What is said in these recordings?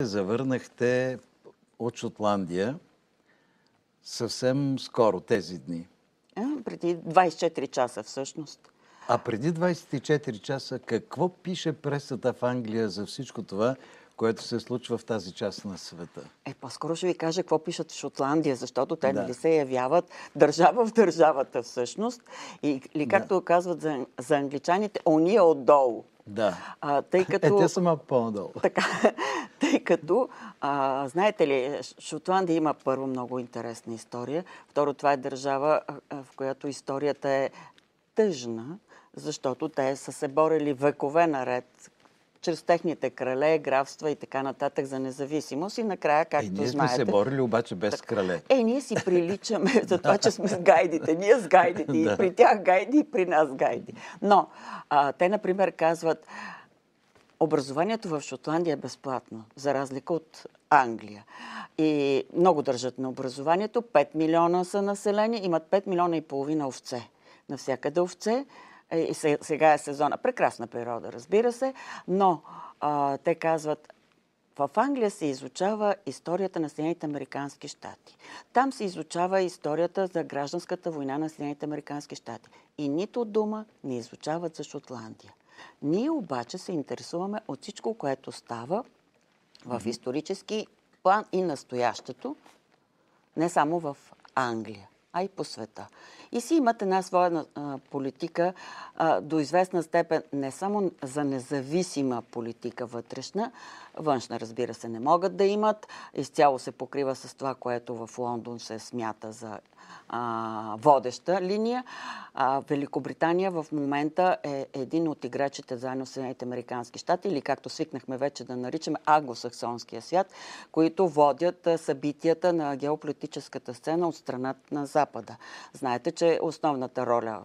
завърнахте от Шотландия съвсем скоро тези дни. А, преди 24 часа всъщност. А преди 24 часа какво пише пресата в Англия за всичко това, което се случва в тази част на света. Е, по-скоро ще ви кажа какво пишат в Шотландия, защото те да. нали се явяват държава в държавата всъщност. И, ли, както да. казват за, за англичаните, ония отдолу. Да. А, тъй е, като... Е, те са малко по-надолу. Така, тъй като, а, знаете ли, Шотландия има първо много интересна история. Второ, това е държава, в която историята е тъжна, защото те са се борели векове наред чрез техните крале, графства и така нататък за независимост. И накрая, е, както знаете... Е, ние сме знаете, се борили обаче без так... крале. Е, ние си приличаме за това, че сме с гайдите. Ние с гайдите. И при тях гайди, и при нас гайди. Но а, те, например, казват... Образованието в Шотландия е безплатно, за разлика от Англия. И много държат на образованието. 5 милиона са населени, имат 5 милиона и половина овце. Навсякъде овце, е, и сега е сезона. Прекрасна природа, разбира се, но а, те казват, в Англия се изучава историята на Съединените Американски щати. Там се изучава историята за гражданската война на Съединените Американски щати. И нито дума не изучават за Шотландия. Ние обаче се интересуваме от всичко, което става в исторически план и настоящето, не само в Англия а и по света. И си имат една своя политика до известна степен не само за независима политика вътрешна, външна разбира се не могат да имат, изцяло се покрива с това, което в Лондон се смята за а, водеща линия. А, Великобритания в момента е един от играчите заедно с Съединените Американски щати, или както свикнахме вече да наричаме англосаксонския свят, които водят събитията на геополитическата сцена от страната на Запада. Знаете, че основната роля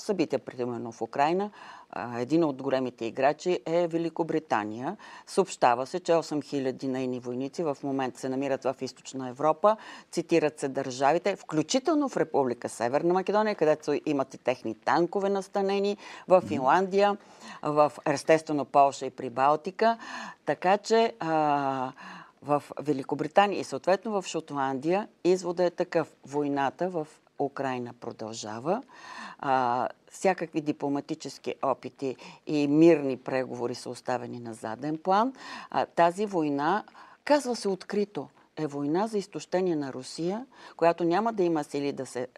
събития, примерно в Украина, един от големите играчи е Великобритания. Съобщава се, че 8000 нейни войници в момента се намират в източна Европа. Цитират се държавите, включително в Република Северна Македония, където имат и техни танкове настанени, в Финландия, в естествено Полша и Прибалтика. Така че в Великобритания и съответно в Шотландия извода е такъв. Войната в Украина продължава. А, всякакви дипломатически опити и мирни преговори са оставени на заден план. А, тази война, казва се открито, е война за изтощение на Русия, която няма да има сили да се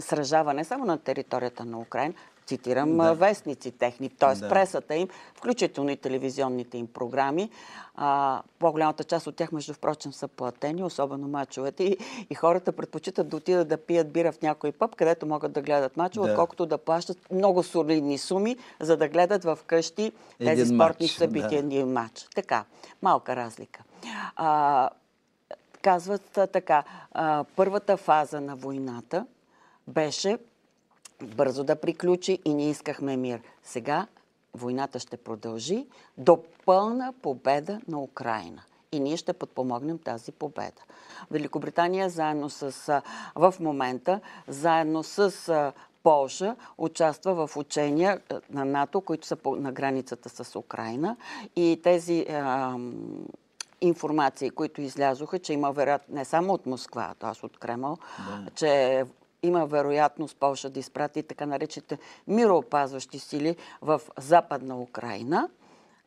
сражава не само на територията на Украина, цитирам да. вестници техни, т.е. Да. пресата им, включително и телевизионните им програми. А, по-голямата част от тях, между впрочем, са платени, особено мачовете. И, и хората предпочитат да отидат да пият бира в някой пъп, където могат да гледат мачове, да. отколкото да плащат много солидни суми, за да гледат в къщи тези Един спортни матч, събития, да. и матч. Така, малка разлика. А, казват така, а, първата фаза на войната беше бързо да приключи и ние искахме мир. Сега войната ще продължи до пълна победа на Украина. И ние ще подпомогнем тази победа. Великобритания заедно с, в момента, заедно с Полша участва в учения на НАТО, които са на границата с Украина. И тези а, информации, които излязоха, че има вероятно не само от Москва, т.е. от Кремъл, да. че има вероятност Польша да изпрати така наречените мироопазващи сили в Западна Украина.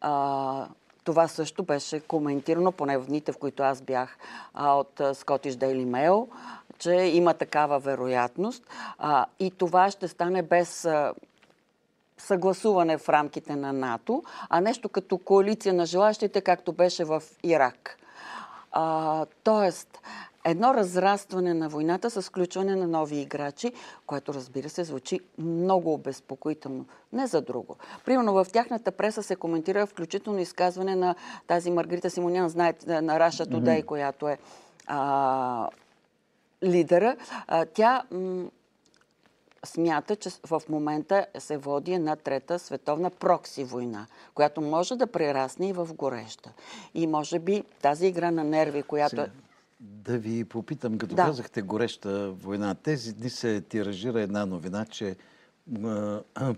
А, това също беше коментирано, поне в дните, в които аз бях а, от Scottish Daily Mail, че има такава вероятност. А, и това ще стане без съгласуване в рамките на НАТО, а нещо като коалиция на желащите, както беше в Ирак. А, тоест, едно разрастване на войната с включване на нови играчи, което разбира се звучи много обезпокоително. Не за друго. Примерно в тяхната преса се коментира включително изказване на тази Маргарита Симонян, знаете, на Раша Тодей, mm-hmm. която е а, лидера. А, тя м- смята, че в момента се води една трета световна прокси война, която може да прерасне и в гореща. И може би тази игра на нерви, която Сега. Да ви попитам, като да. казахте гореща война, тези дни се тиражира една новина, че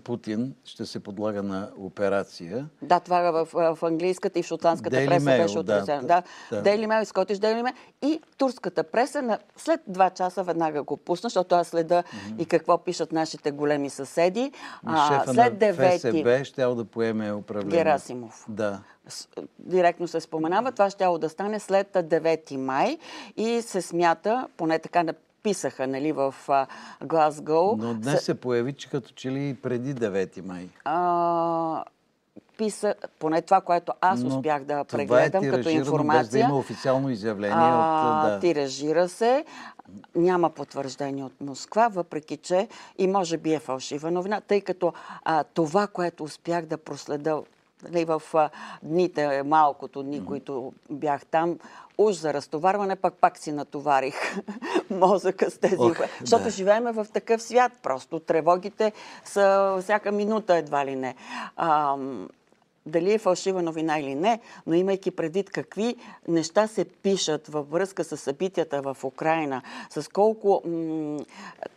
Путин ще се подлага на операция. Да, това е в, е, в английската и в шотландската Daily преса Mail, беше отразено. Да, да. да. Daily Mail, Scottish и турската преса на, след два часа веднага го пусна, защото аз следа mm-hmm. и какво пишат нашите големи съседи. а, след 9 ФСБ ще да поеме управление. Герасимов. Да директно се споменава, това ще да стане след 9 май и се смята, поне така на подписаха нали, в Глазгоу. Но днес се появи, че като че ли преди 9 май. А, писа, поне това, което аз Но успях да е прегледам е като информация. Без да има официално изявление. А, от, да. Тиражира се. Няма потвърждение от Москва, въпреки че и може би е фалшива новина, тъй като а, това, което успях да проследа нали, в дните, малкото дни, които бях там, уж за разтоварване, пак пак си натоварих мозъка с тези... Ох, защото да. живееме в такъв свят, просто тревогите са всяка минута едва ли не. Ам, дали е фалшива новина или не, но имайки предвид какви неща се пишат във връзка с събитията в Украина, с колко м-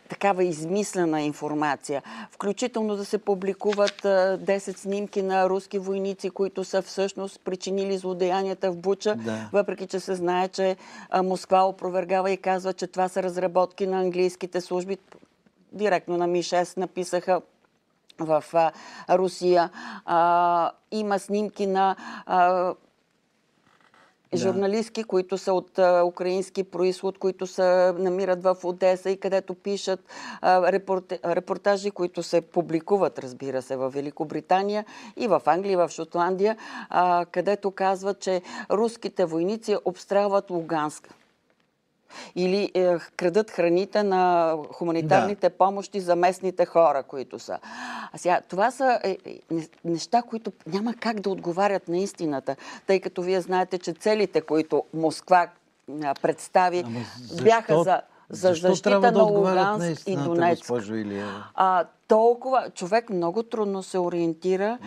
такава измислена информация, включително да се публикуват а, 10 снимки на руски войници, които са всъщност причинили злодеянията в Буча, да. въпреки че се знае, че а, Москва опровергава и казва, че това са разработки на английските служби. Директно на Ми-6 написаха в Русия. има снимки на журналистки, които са от украински происход, които се намират в Одеса и където пишат репортажи, които се публикуват, разбира се, в Великобритания и в Англия, и в Шотландия, където казват, че руските войници обстрелват Луганск. Или е, крадат храните на хуманитарните да. помощи за местните хора, които са. А сега, това са е, е, неща, които няма как да отговарят на истината, тъй като вие знаете, че целите, които Москва представи, Ама защо... бяха за за Защо защита на Луганск и Донецк. Госпожо А, толкова, човек много трудно се ориентира.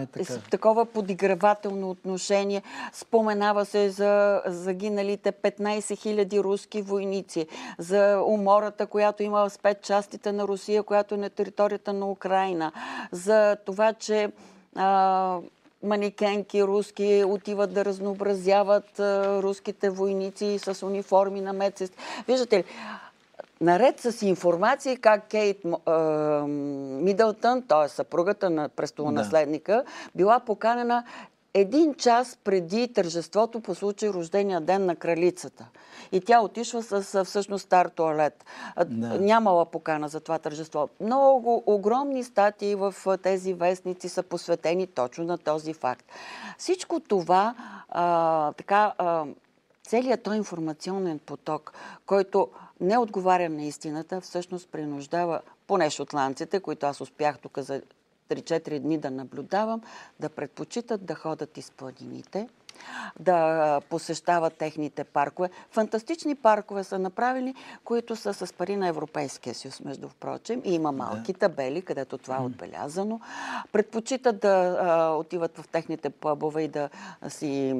е така. С такова подигравателно отношение. Споменава се за загиналите 15 000 руски войници, за умората, която има в частите на Русия, която е на територията на Украина, за това, че а, манекенки руски отиват да разнообразяват а, руските войници с униформи на медсест. Виждате ли, наред с информации как Кейт Мидълтън, т.е. съпругата на престолонаследника, да. била поканена един час преди тържеството по случай рождения ден на кралицата. И тя отишла с всъщност стар туалет. Да. Нямала покана за това тържество. Много огромни статии в тези вестници са посветени точно на този факт. Всичко това, а, така, а, целият този информационен поток, който не отговаря на истината, всъщност принуждава поне шотландците, които аз успях тук за 3-4 дни да наблюдавам, да предпочитат да ходят из планините, да посещават техните паркове. Фантастични паркове са направени, които са с пари на Европейския съюз, между впрочем. И има малки да. табели, където това е отбелязано. Предпочитат да а, отиват в техните пъбове и да си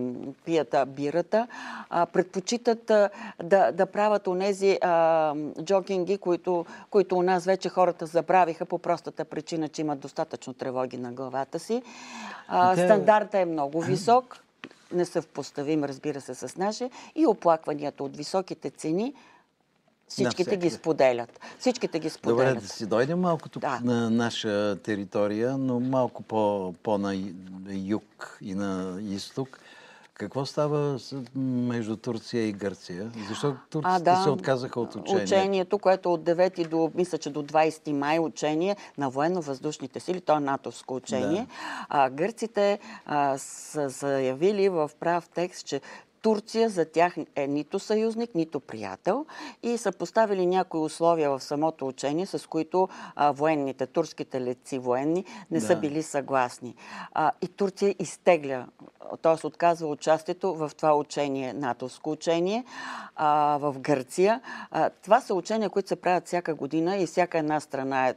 пият бирата. А, предпочитат а, да, да правят онези а, джокинги, които, които у нас вече хората забравиха по простата причина, че имат достатъчно тревоги на главата си. А, Стандарта е много висок несъвпоставим, разбира се, с наше и оплакванията от високите цени Всичките ги споделят. Всичките ги споделят. Добре, да си дойдем малко тук да. на наша територия, но малко по на юг и на изток. Какво става между Турция и Гърция? Защо турците а, да, се отказаха от учението? Учението, което от 9 до, мисля, че до 20 май учение на военно-въздушните сили, то е натовско учение. Да. А, гърците а, са заявили в прав текст, че Турция за тях е нито съюзник, нито приятел и са поставили някои условия в самото учение, с които а, военните, турските летци военни не да. са били съгласни. А, и Турция изтегля, т.е. отказва участието в това учение, натовско учение а, в Гърция. това са учения, които се правят всяка година и всяка една страна е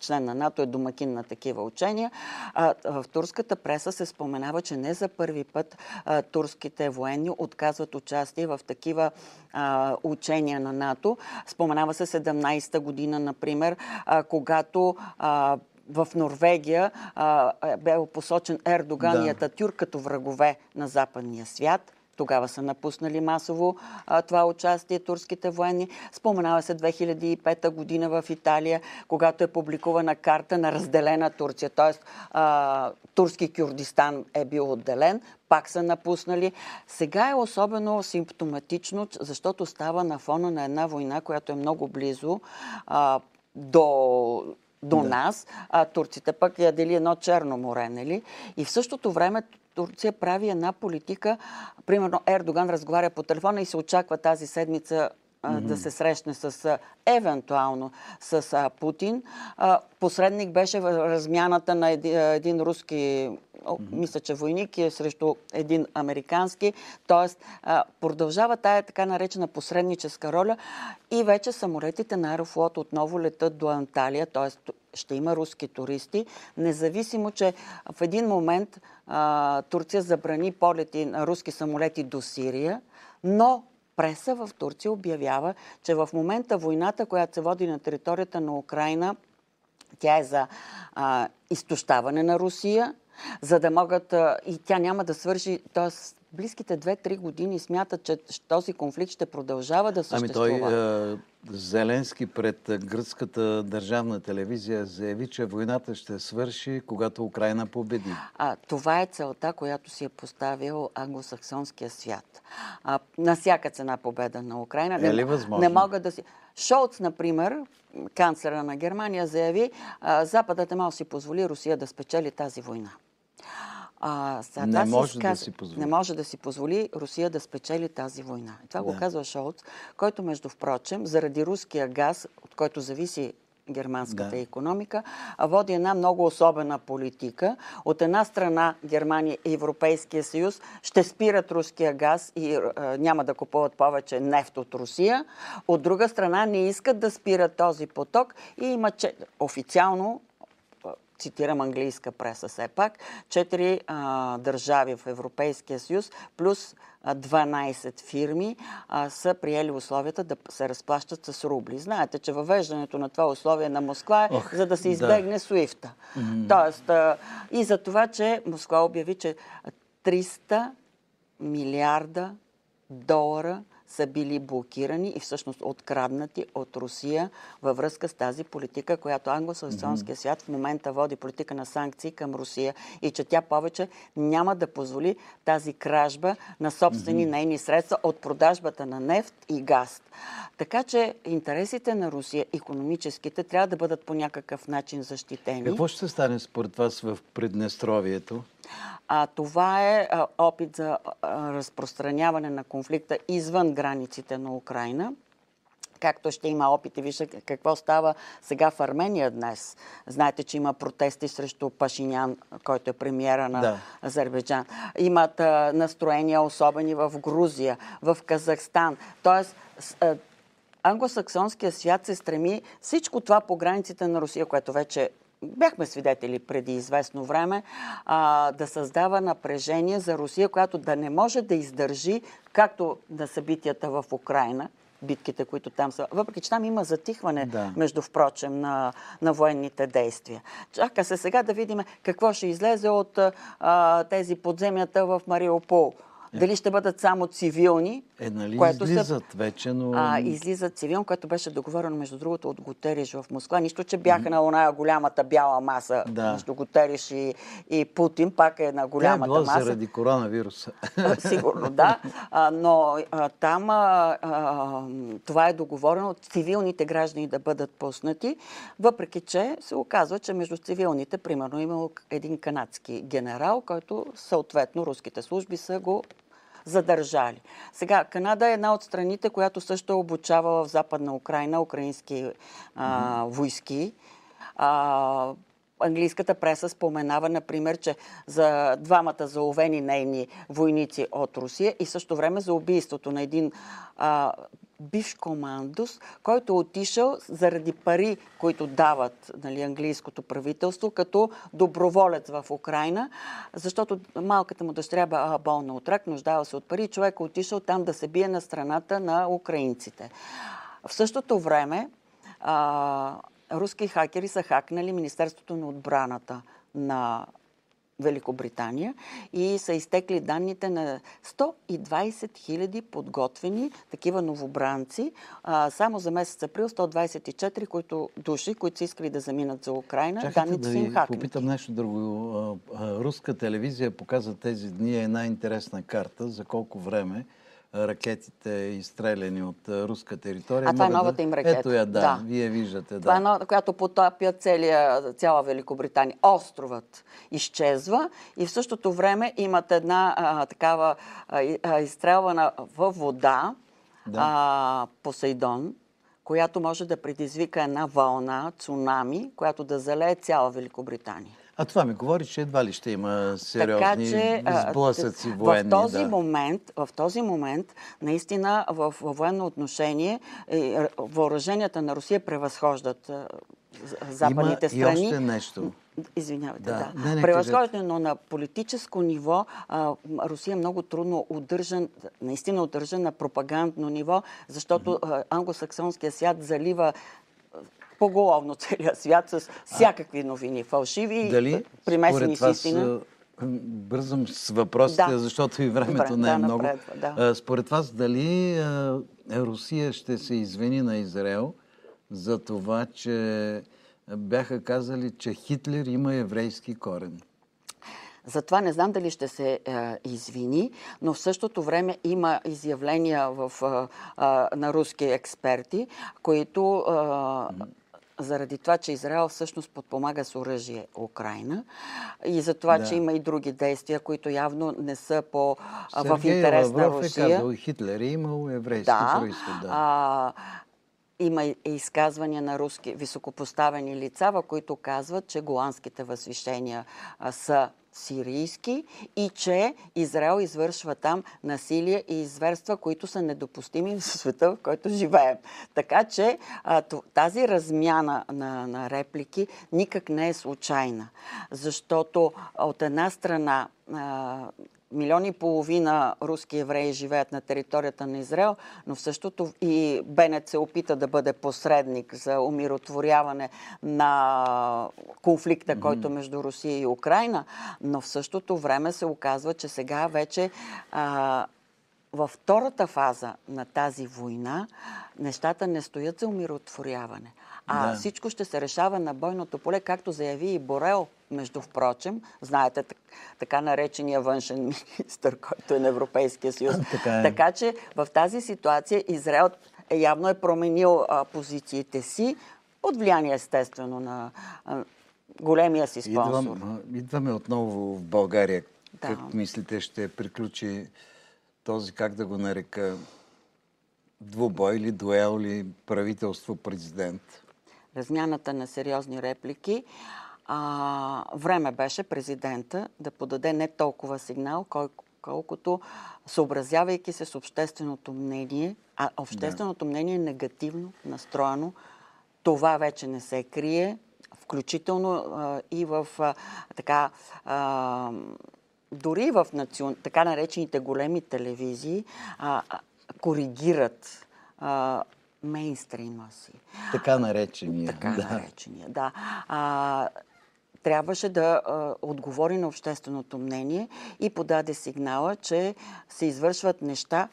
член на НАТО, е домакин на такива учения. А, в турската преса се споменава, че не за първи път а, турските военни отказват участие в такива а, учения на НАТО. Споменава се 17-та година, например, когато в Норвегия е, бе посочен Ердоган да. и Ататюр като врагове на западния свят – тогава са напуснали масово а, това участие турските военни. Споменава се 2005 година в Италия, когато е публикувана карта на разделена Турция. Тоест, а, турски Кюрдистан е бил отделен, пак са напуснали. Сега е особено симптоматично, защото става на фона на една война, която е много близо а, до до да. нас, а турците пък я дели едно Черно море, нали? И в същото време Турция прави една политика. Примерно Ердоган разговаря по телефона и се очаква тази седмица да се срещне с евентуално с Путин. Посредник беше размяната на един, руски мисля, че войник е срещу един американски. Тоест, продължава тая така наречена посредническа роля и вече самолетите на Аерофлот отново летат до Анталия, т.е. ще има руски туристи, независимо, че в един момент Турция забрани полети на руски самолети до Сирия, но преса в Турция обявява, че в момента войната, която се води на територията на Украина, тя е за а, изтощаване на Русия, за да могат... А, и тя няма да свърши, т.е близките 2-3 години смятат, че този конфликт ще продължава да съществува? Ами той, е, Зеленски пред гръцката държавна телевизия заяви, че войната ще свърши, когато Украина победи. А, това е целта, която си е поставил англосаксонския свят. А, на всяка цена победа на Украина. Е ли възможно? Не, мога да си... Шолц, например, канцлера на Германия, заяви, а, Западът е мал си позволи Русия да спечели тази война. А, сега, не, може да си позволи. не може да си позволи Русия да спечели тази война. това да. го казва Шолц, който между впрочем, заради руския газ, от който зависи германската да. економика, води една много особена политика. От една страна Германия и Европейския съюз ще спират руския газ и е, няма да купуват повече нефт от Русия. От друга страна не искат да спират този поток и има че, официално цитирам английска преса все пак, 4 държави в Европейския съюз плюс 12 фирми а, са приели условията да се разплащат с рубли. Знаете, че въвеждането на това условие на Москва е Ох, за да се избегне да. Суифта. Mm-hmm. Тоест, а, и за това, че Москва обяви, че 300 милиарда долара са били блокирани и всъщност откраднати от Русия във връзка с тази политика, която англосаксонския свят в момента води политика на санкции към Русия и че тя повече няма да позволи тази кражба на собствени нейни средства от продажбата на нефт и газ. Така че интересите на Русия, економическите, трябва да бъдат по някакъв начин защитени. Какво ще стане според вас в Приднестровието? А, това е опит за разпространяване на конфликта извън границите на Украина както ще има опит и вижте какво става сега в Армения днес. Знаете, че има протести срещу Пашинян, който е премиера на да. Азербайджан. Имат а, настроения, особени в Грузия, в Казахстан. Тоест, а, англосаксонския свят се стреми всичко това по границите на Русия, което вече бяхме свидетели преди известно време, а, да създава напрежение за Русия, която да не може да издържи както на събитията в Украина, битките, които там са. Въпреки, че там има затихване, да. между впрочем, на, на военните действия. Чака се сега да видим какво ще излезе от а, тези подземята в Мариупол. Е. Дали ще бъдат само цивилни? Е, нали което излизат са... вече, но... А, излизат цивилни, което беше договорено, между другото, от Готериш в Москва. Нищо, че бяха mm-hmm. на оная голямата бяла маса да. между Готериш и, и Путин, пак е на голямата Тя е маса. заради коронавируса. Сигурно, да. А, но а, там а, а, това е договорено цивилните граждани да бъдат пуснати, въпреки, че се оказва, че между цивилните, примерно, имало един канадски генерал, който съответно руските служби са го задържали. Сега, Канада е една от страните, която също е обучавала в Западна Украина украински а, войски. А, английската преса споменава, например, че за двамата заловени нейни войници от Русия и също време за убийството на един а, биш командос, който е отишъл заради пари, които дават нали, английското правителство, като доброволец в Украина, защото малката му дъщеря бе болна от рак, нуждава се от пари, човек е отишъл там да се бие на страната на украинците. В същото време а, руски хакери са хакнали Министерството на отбраната на Великобритания и са изтекли данните на 120 000 подготвени такива новобранци. А, само за месец април 124 които, души, които са искали да заминат за Украина. Чакайте данните да ви попитам нещо друго. Руска телевизия показа тези дни една интересна карта за колко време ракетите, изстреляни от руска територия. А това е новата да... им ракета. Ето я, да, да. вие виждате. Да. Това е новата, която потопя целия, цяла Великобритания. Островът изчезва и в същото време имат една а, такава а, изстрелвана във вода да. а, Посейдон, която може да предизвика една вълна, цунами, която да залее цяла Великобритания. А това ми говори, че едва ли ще има сериозни така, че, сблъсъци военни. В този, да. момент, в този момент, наистина, в, в военно отношение, е, въоръженията на Русия превъзхождат западните има страни. Има и още нещо. Извинявайте, да. да. но на политическо ниво а, Русия е много трудно удържа, наистина удържан на пропагандно ниво, защото mm-hmm. англосаксонския свят залива поголовно целия свят с всякакви новини. Фалшиви, и примесени с истина. Бързам с въпросите, да. защото и времето Добре, не е да, много. да. Според вас, дали е, Русия ще се извини на Израел за това, че бяха казали, че Хитлер има еврейски корен? Затова не знам дали ще се е, извини, но в същото време има изявления в, е, е, на руски експерти, които заради това, че Израел всъщност подпомага с оръжие Украина и за това, да. че има и други действия, които явно не са по, в интерес на е Русия. Е казал, Хитлер е имал еврейски да. происход. Да. А, има изказвания на руски високопоставени лица, в които казват, че голандските възвещения са сирийски и че Израел извършва там насилие и изверства, които са недопустими в света, в който живеем. Така че тази размяна на, на реплики никак не е случайна, защото от една страна милион и половина руски евреи живеят на територията на Израел, но в същото и Бенет се опита да бъде посредник за умиротворяване на конфликта, mm-hmm. който между Русия и Украина, но в същото време се оказва, че сега вече а, във втората фаза на тази война нещата не стоят за умиротворяване. А да. всичко ще се решава на бойното поле, както заяви и Борел, между впрочем. Знаете, така наречения външен министр, който е на Европейския съюз. така, е. така че в тази ситуация Израел е, явно е променил а, позициите си от влияние, естествено, на а, големия си спонсор. Идвам, идваме отново в България. Да. Как мислите, ще приключи този, как да го нарека, двубой или дуел или правителство-президент? размяната на сериозни реплики, а, време беше президента да подаде не толкова сигнал, колко, колкото съобразявайки се с общественото мнение, а общественото да. мнение е негативно настроено. Това вече не се крие, включително а, и в а, така. А, дори в национ... така наречените големи телевизии а, а, коригират а, мейнстрима си. Така наречения. Така да. наречения, да. А, трябваше да а, отговори на общественото мнение и подаде сигнала, че се извършват неща,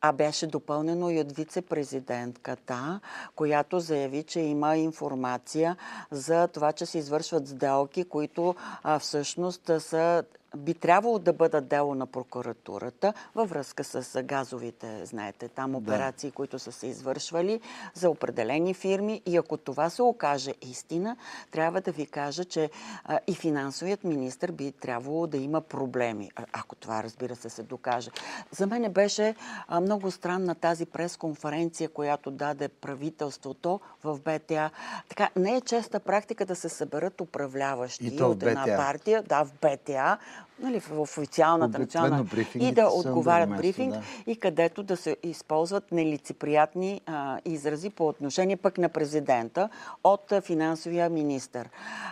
а беше допълнено и от вице-президентката, която заяви, че има информация за това, че се извършват сделки, които а, всъщност са би трябвало да бъдат дело на прокуратурата във връзка с газовите, знаете, там операции, да. които са се извършвали за определени фирми. И ако това се окаже истина, трябва да ви кажа, че а, и финансовият министр би трябвало да има проблеми, ако това, разбира се, се докаже. За мен беше а, много странна тази пресконференция, която даде правителството в БТА. Така, не е честа практика да се съберат управляващи от една партия, да, в БТА, нали, в официалната начална и да отговарят брифинг да. и където да се използват нелицеприятни а, изрази по отношение пък на президента от а, финансовия министр.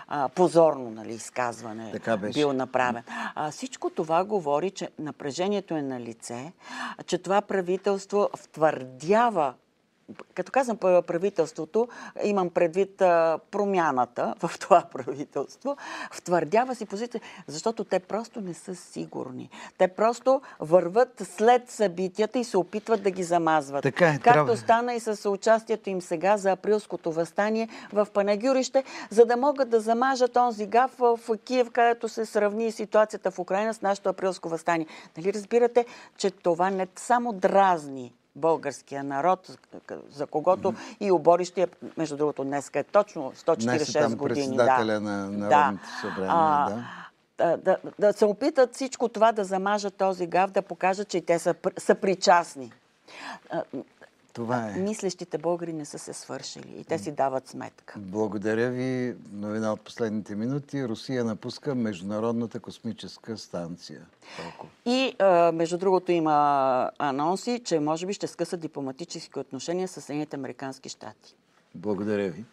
А, позорно нали, изказване бил направен. А, всичко това говори, че напрежението е на лице, че това правителство втвърдява като казвам правителството, имам предвид промяната в това правителство, втвърдява си позиция, защото те просто не са сигурни. Те просто върват след събитията и се опитват да ги замазват. Така е, Както трябва. стана и с участието им сега за априлското възстание в Панагюрище, за да могат да замажат онзи гав в Киев, където се сравни ситуацията в Украина с нашето априлско възстание. Нали разбирате, че това не само дразни българския народ, за когото mm-hmm. и оборище, между другото, днес е точно 146 днес е години. председателя да. на Народното да. събрание. А, да. Да, да, да се опитат всичко това да замажат този гав, да покажат, че те са, са причастни. Това е. Мислещите българи не са се свършили и те си дават сметка. Благодаря ви. Новина от последните минути. Русия напуска Международната космическа станция. Толко. И, между другото, има анонси, че може би ще скъсат дипломатически отношения с Съединените Американски щати. Благодаря ви.